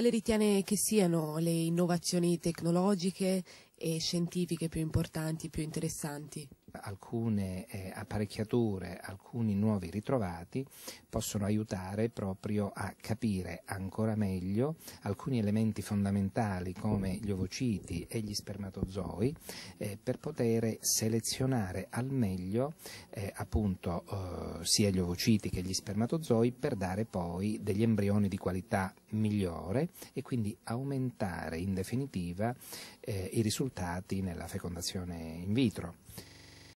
quali ritiene che siano le innovazioni tecnologiche e scientifiche più importanti, più interessanti? alcune eh, apparecchiature, alcuni nuovi ritrovati possono aiutare proprio a capire ancora meglio alcuni elementi fondamentali come gli ovociti e gli spermatozoi eh, per poter selezionare al meglio eh, appunto eh, sia gli ovociti che gli spermatozoi per dare poi degli embrioni di qualità migliore e quindi aumentare in definitiva eh, i risultati nella fecondazione in vitro.